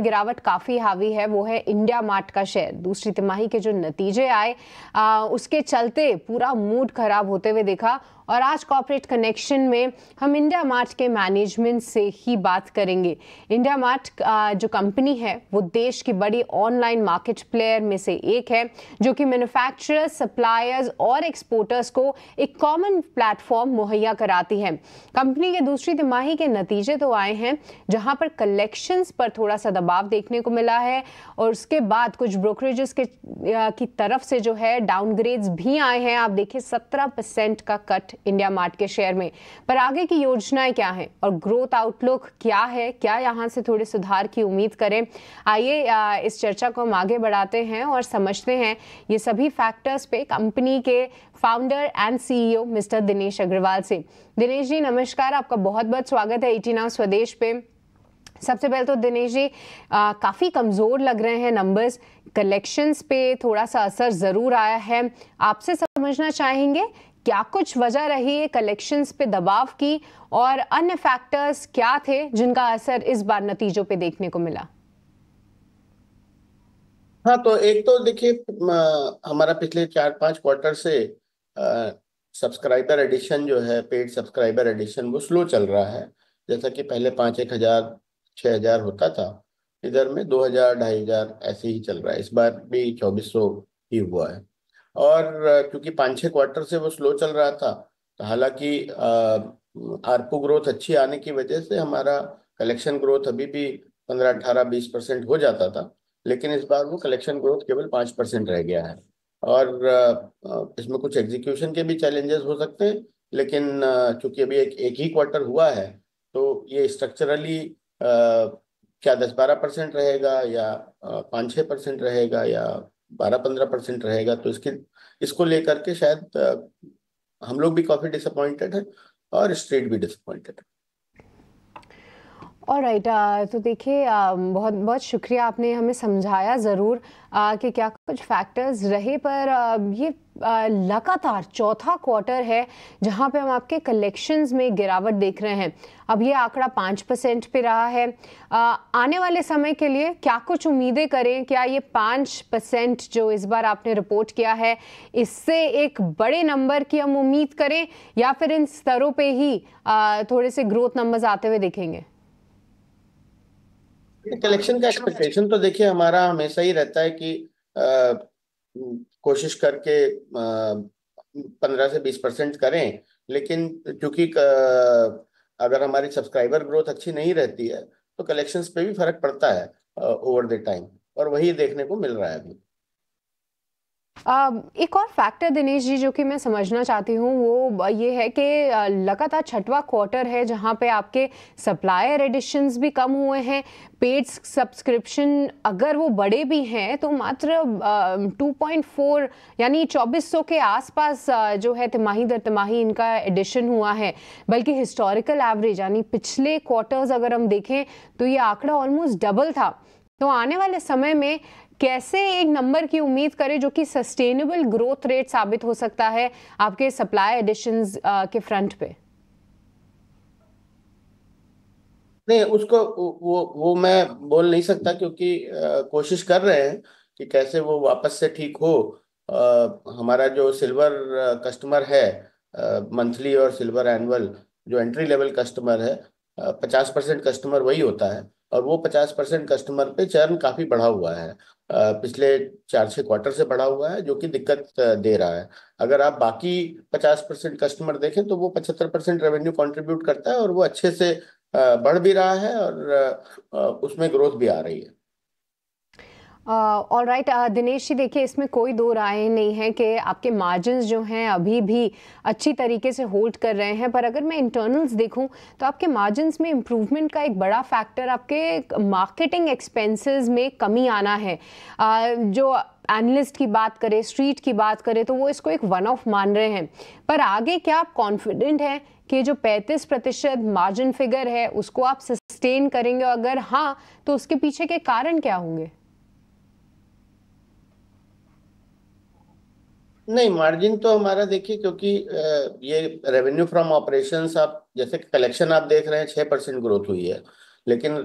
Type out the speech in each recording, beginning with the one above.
गिरावट काफ़ी हावी है वो है इंडिया मार्ट का शेयर दूसरी तिमाही के जो नतीजे आए आ, उसके चलते पूरा मूड खराब होते हुए देखा और आज कॉपरेट कनेक्शन में हम इंडिया मार्ट के मैनेजमेंट से ही बात करेंगे इंडिया मार्ट जो कंपनी है वो देश की बड़ी ऑनलाइन मार्केट प्लेयर में से एक है जो कि मैन्युफैक्चरर्स सप्लायर्स और एक्सपोर्टर्स को एक कॉमन प्लेटफॉर्म मुहैया कराती है कंपनी के दूसरी तिमाही के नतीजे तो आए हैं जहाँ पर कलेक्शंस पर थोड़ा सा दबाव देखने को मिला है और उसके बाद कुछ ब्रोकरेजेस के की तरफ से जो है डाउनग्रेड्स भी आए हैं आप देखिए सत्रह परसेंट का कट इंडिया मार्ट के शेयर में पर आगे की योजनाएं क्या हैं और ग्रोथ आउटलुक क्या है क्या यहाँ से थोड़े सुधार की उम्मीद करें आइए इस चर्चा को हम आगे बढ़ाते हैं और समझते हैं ये सभी फैक्टर्स पे कंपनी के founder and CEO mister Dinesh Agarwal से दिनेश जी नमस्कार आपका बहुत बहुत स्वागत है एटी स्वदेश पे सबसे पहले तो दिनेश जी काफ़ी कमज़ोर लग रहे हैं नंबर्स कलेक्शंस पे थोड़ा सा असर ज़रूर आया है आपसे समझना चाहेंगे क्या कुछ वजह रही है कलेक्शंस पे दबाव की और अन्य फैक्टर्स क्या थे जिनका असर इस बार नतीजों पे देखने को मिला हाँ तो एक तो देखिए हमारा पिछले चार पांच क्वार्टर से सब्सक्राइबर एडिशन जो है पेड सब्सक्राइबर एडिशन वो स्लो चल रहा है जैसा कि पहले पांच एक हजार छह हजार होता था इधर में दो हजार ढाई हजार ऐसे ही चल रहा है इस बार भी चौबीस सौ ही हुआ है और क्योंकि पाँच छः क्वार्टर से वो स्लो चल रहा था तो हालांकि आरपू ग्रोथ अच्छी आने की वजह से हमारा कलेक्शन ग्रोथ अभी भी पंद्रह अट्ठारह बीस परसेंट हो जाता था लेकिन इस बार वो कलेक्शन ग्रोथ केवल पाँच परसेंट रह गया है और इसमें कुछ एग्जीक्यूशन के भी चैलेंजेस हो सकते हैं लेकिन चूंकि अभी एक एक ही क्वार्टर हुआ है तो ये स्ट्रक्चरली क्या दस बारह परसेंट रहेगा या पाँच छः परसेंट रहेगा या बारह पंद्रह परसेंट रहेगा तो इसके इसको लेकर के शायद हम लोग भी काफी डिसअपॉइंटेड है और स्टेट भी डिसअपॉइंटेड है और राइट right, uh, तो देखिए um, बहुत बहुत शुक्रिया आपने हमें समझाया ज़रूर uh, कि क्या कुछ फैक्टर्स रहे पर uh, ये लगातार चौथा क्वार्टर है जहां पे हम आपके कलेक्शंस में गिरावट देख रहे हैं अब ये आंकड़ा पाँच परसेंट पर रहा है आने वाले समय के लिए क्या कुछ उम्मीदें करें क्या ये पाँच परसेंट जो इस बार आपने रिपोर्ट किया है इससे एक बड़े नंबर की हम उम्मीद करें या फिर इन स्तरों पर ही थोड़े से ग्रोथ नंबर्स आते हुए देखेंगे कलेक्शन का एक्सपेक्टेशन तो देखिए हमारा हमेशा ही रहता है कि कोशिश करके पंद्रह से बीस परसेंट करें लेकिन क्योंकि अगर हमारी सब्सक्राइबर ग्रोथ अच्छी नहीं रहती है तो कलेक्शंस पे भी फर्क पड़ता है ओवर द टाइम और वही देखने को मिल रहा है अभी Um, एक और फैक्टर दिनेश जी जो कि मैं समझना चाहती हूँ वो ये है कि लगातार छठवा क्वार्टर है जहाँ पे आपके सप्लायर एडिशंस भी कम हुए हैं पेड सब्सक्रिप्शन अगर वो बड़े भी हैं तो मात्र 2.4 यानी 2400 के आसपास जो है तिमाही दर तिमाही इनका एडिशन हुआ है बल्कि हिस्टोरिकल एवरेज यानी पिछले क्वार्टर्स अगर हम देखें तो ये आंकड़ा ऑलमोस्ट डबल था तो आने वाले समय में कैसे एक नंबर की उम्मीद करें जो कि सस्टेनेबल ग्रोथ रेट साबित हो सकता है आपके सप्लाई एडिशन के फ्रंट पे नहीं उसको वो वो मैं बोल नहीं सकता क्योंकि आ, कोशिश कर रहे हैं कि कैसे वो वापस से ठीक हो आ, हमारा जो सिल्वर कस्टमर है मंथली और सिल्वर एनुअल जो एंट्री लेवल कस्टमर है पचास परसेंट कस्टमर वही होता है और वो पचास परसेंट कस्टमर पे चर्न काफी बढ़ा हुआ है पिछले चार छः क्वार्टर से बढ़ा हुआ है जो कि दिक्कत दे रहा है अगर आप बाकी पचास परसेंट कस्टमर देखें तो वो पचहत्तर परसेंट रेवेन्यू कॉन्ट्रीब्यूट करता है और वो अच्छे से बढ़ भी रहा है और उसमें ग्रोथ भी आ रही है ऑल राइट दिनेश जी देखिए इसमें कोई दो राय नहीं है कि आपके मार्जिन जो हैं अभी भी अच्छी तरीके से होल्ड कर रहे हैं पर अगर मैं इंटरनल्स देखूं तो आपके मार्जिन में इम्प्रूवमेंट का एक बड़ा फैक्टर आपके मार्केटिंग एक्सपेंसेस में कमी आना है uh, जो एनालिस्ट की बात करें स्ट्रीट की बात करें तो वो इसको एक वन ऑफ मान रहे हैं पर आगे क्या आप कॉन्फिडेंट हैं कि जो 35 प्रतिशत मार्जिन फिगर है उसको आप सस्टेन करेंगे अगर हाँ तो उसके पीछे के कारण क्या होंगे नहीं मार्जिन तो हमारा देखिए क्योंकि ये रेवेन्यू फ्रॉम ऑपरेशंस आप जैसे कलेक्शन आप देख रहे हैं छह परसेंट ग्रोथ हुई है लेकिन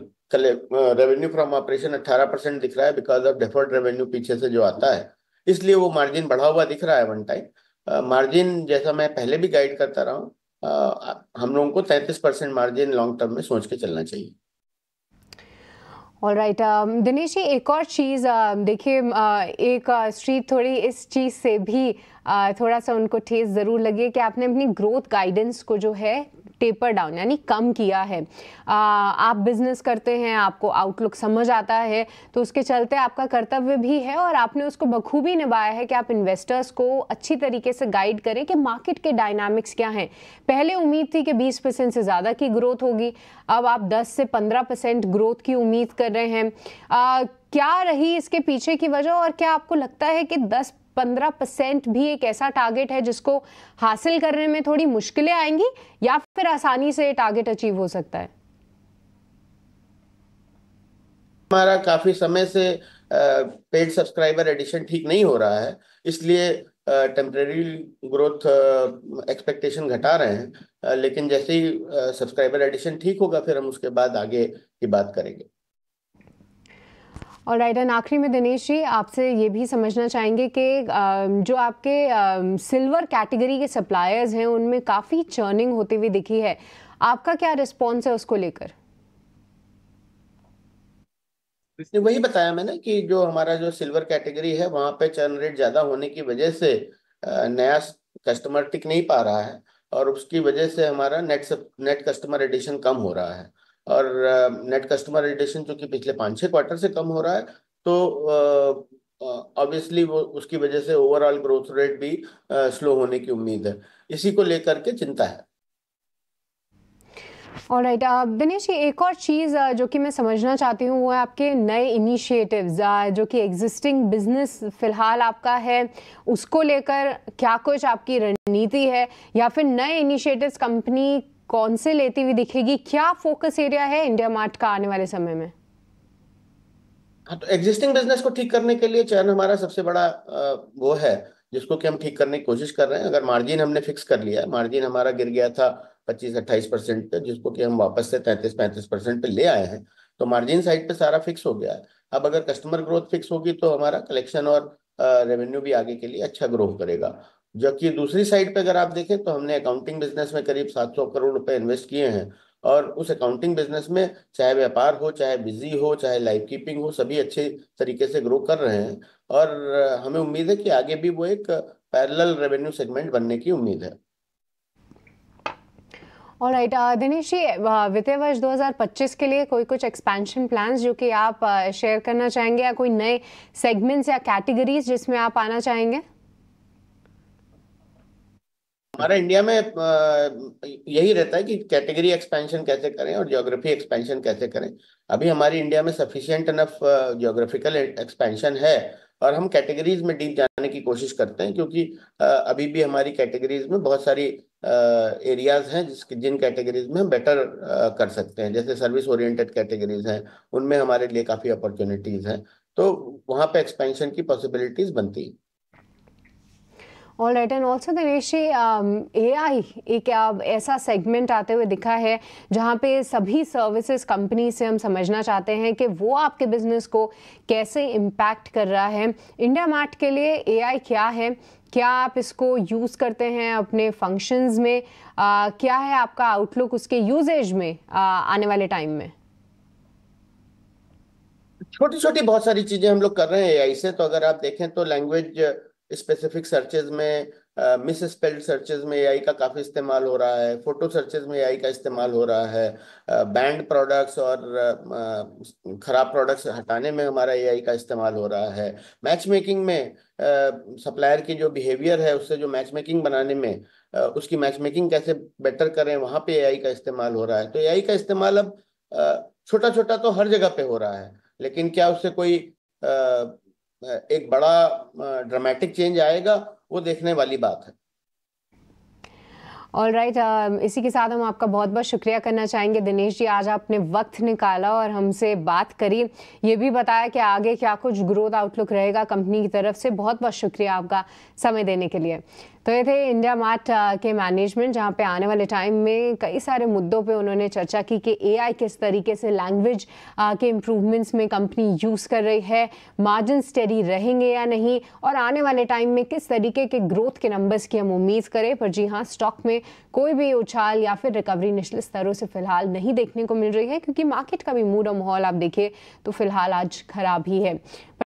रेवेन्यू फ्रॉम ऑपरेशन अट्ठारह परसेंट दिख रहा है बिकॉज ऑफ डेफर्ड रेवेन्यू पीछे से जो आता है इसलिए वो मार्जिन बढ़ा हुआ दिख रहा है वन टाइम मार्जिन जैसा मैं पहले भी गाइड करता रहा हूँ हम लोगों को तैंतीस परसेंट मार्जिन लॉन्ग टर्म में सोच के चलना चाहिए ऑल राइट दिनेश जी एक और चीज़ um, देखिए uh, एक स्ट्रीट uh, थोड़ी इस चीज़ से भी uh, थोड़ा सा उनको ठेस ज़रूर लगी कि आपने अपनी ग्रोथ गाइडेंस को जो है टेपर डाउन यानी कम किया है आ, आप बिजनेस करते हैं आपको आउटलुक समझ आता है तो उसके चलते आपका कर्तव्य भी है और आपने उसको बखूबी निभाया है कि आप इन्वेस्टर्स को अच्छी तरीके से गाइड करें कि मार्केट के डायनामिक्स क्या हैं पहले उम्मीद थी कि 20 परसेंट से ज़्यादा की ग्रोथ होगी अब आप 10 से 15 परसेंट ग्रोथ की उम्मीद कर रहे हैं आ, क्या रही इसके पीछे की वजह और क्या आपको लगता है कि 10 पंद्रह परसेंट भी एक ऐसा टारगेट है जिसको हासिल करने में थोड़ी मुश्किलें आएंगी या फिर आसानी से टारगेट अचीव हो सकता है हमारा काफी समय से पेड सब्सक्राइबर एडिशन ठीक नहीं हो रहा है इसलिए टेम्प्रेरी ग्रोथ एक्सपेक्टेशन घटा रहे हैं लेकिन जैसे ही सब्सक्राइबर एडिशन ठीक होगा फिर हम उसके बाद आगे की बात करेंगे और राइट एंड आखिरी में दिनेश जी आपसे ये भी समझना चाहेंगे कि जो आपके सिल्वर कैटेगरी के सप्लायर्स हैं उनमें काफ़ी चर्निंग होती हुई दिखी है आपका क्या रिस्पॉन्स है उसको लेकर इसने वही बताया मैंने कि जो हमारा जो सिल्वर कैटेगरी है वहां पे चर्न रेट ज़्यादा होने की वजह से नया कस्टमर टिक नहीं पा रहा है और उसकी वजह से हमारा नेट नेट कस्टमर एडिशन कम हो रहा है और नेट कस्टमर एडिशन चूंकि पिछले पाँच छः क्वार्टर से कम हो रहा है तो ऑब्वियसली वो उसकी वजह से ओवरऑल ग्रोथ रेट भी स्लो होने की उम्मीद है इसी को लेकर के चिंता है और राइट दिनेश जी एक और चीज़ जो कि मैं समझना चाहती हूँ वो है आपके नए इनिशिएटिव्स जो कि एग्जिस्टिंग बिजनेस फ़िलहाल आपका है उसको लेकर क्या कुछ आपकी रणनीति है या फिर नए इनिशिएटिव्स कंपनी कौन से लेती हुई दिखेगी क्या फोकस एरिया है इंडिया मार्ट का आने वाले समय में हाँ तो एग्जिस्टिंग बिजनेस को ठीक करने के लिए चयन हमारा सबसे बड़ा वो है जिसको कि हम ठीक करने की कोशिश कर रहे हैं अगर मार्जिन हमने फिक्स कर लिया मार्जिन हमारा गिर गया था 25-28 परसेंट जिसको कि हम वापस से 33-35 परसेंट पे ले आए हैं तो मार्जिन साइड पे सारा फिक्स हो गया है अब अगर कस्टमर ग्रोथ फिक्स होगी तो हमारा कलेक्शन और रेवेन्यू भी आगे के लिए अच्छा ग्रो करेगा जबकि दूसरी साइड पे अगर आप देखें तो हमने अकाउंटिंग बिजनेस में करीब 700 करोड़ रुपए इन्वेस्ट किए हैं और उस अकाउंटिंग बिजनेस में चाहे व्यापार हो चाहे बिजी हो चाहे लाइफ कीपिंग हो सभी अच्छे तरीके से ग्रो कर रहे हैं और हमें उम्मीद है कि आगे भी वो एक पैरेलल रेवेन्यू सेगमेंट बनने की उम्मीद है और राइट दिनेश जी uh, वित्तीय वर्ष 2025 के लिए कोई कुछ एक्सपेंशन प्लान्स जो कि आप शेयर uh, करना चाहेंगे या कोई नए सेगमेंट्स या कैटेगरीज जिसमें आप आना चाहेंगे हमारा इंडिया में यही रहता है कि कैटेगरी एक्सपेंशन कैसे करें और ज्योग्राफी एक्सपेंशन कैसे करें अभी हमारी इंडिया में सफिशियंट इनफ ज्योग्राफिकल एक्सपेंशन है और हम कैटेगरीज में डीप जाने की कोशिश करते हैं क्योंकि अभी भी हमारी कैटेगरीज में बहुत सारी एरियाज हैं जिस जिन कैटेगरीज में हम बेटर कर सकते हैं जैसे सर्विस ओरिएंटेड कैटेगरीज हैं उनमें हमारे लिए काफ़ी अपॉर्चुनिटीज़ हैं तो वहाँ पे एक्सपेंशन की पॉसिबिलिटीज़ बनती हैं all right and also G A um, I एक uh, ऐसा सेगमेंट आते हुए दिखा है जहाँ पे सभी सर्विसेज कंपनी से हम समझना चाहते हैं कि वो आपके बिजनेस को कैसे इम्पैक्ट कर रहा है इंडिया मार्ट के लिए ए आई क्या है क्या आप इसको यूज़ करते हैं अपने फंक्शंस में आ, uh, क्या है आपका आउटलुक उसके यूजेज में आ, uh, आने वाले टाइम में छोटी छोटी बहुत सारी चीजें हम लोग कर रहे हैं एआई से तो अगर आप देखें तो लैंग्वेज स्पेसिफिक सर्चेज में मिस स्पेल्ड सर्चेज में एआई का काफ़ी इस्तेमाल हो रहा है फोटो सर्चेज में एआई का इस्तेमाल हो रहा है बैंड uh, प्रोडक्ट्स और uh, uh, ख़राब प्रोडक्ट्स हटाने में हमारा एआई का इस्तेमाल हो रहा है मैच मेकिंग में सप्लायर की जो बिहेवियर है उससे जो मैच मेकिंग बनाने में उसकी मैच मेकिंग कैसे बेटर करें वहाँ पे एआई का इस्तेमाल हो रहा है तो एआई का इस्तेमाल अब छोटा छोटा तो हर जगह पे हो रहा है लेकिन क्या उससे कोई एक बड़ा ड्रामेटिक चेंज आएगा वो देखने वाली बात है ऑल राइट right, uh, इसी के साथ हम आपका बहुत बहुत शुक्रिया करना चाहेंगे दिनेश जी आज आपने वक्त निकाला और हमसे बात करी ये भी बताया कि आगे क्या कुछ ग्रोथ आउटलुक रहेगा कंपनी की तरफ से बहुत बहुत शुक्रिया आपका समय देने के लिए तो ये थे इंडिया मार्ट के मैनेजमेंट जहाँ पे आने वाले टाइम में कई सारे मुद्दों पे उन्होंने चर्चा की कि एआई किस तरीके से लैंग्वेज के इम्प्रूवमेंट्स में कंपनी यूज़ कर रही है मार्जिन स्टेडी रहेंगे या नहीं और आने वाले टाइम में किस तरीके के ग्रोथ के नंबर्स की हम उम्मीद करें पर जी हाँ स्टॉक में कोई भी उछाल या फिर रिकवरी निचले स्तरों से फिलहाल नहीं देखने को मिल रही है क्योंकि मार्केट का भी मूड और माहौल आप देखिए तो फिलहाल आज खराब ही है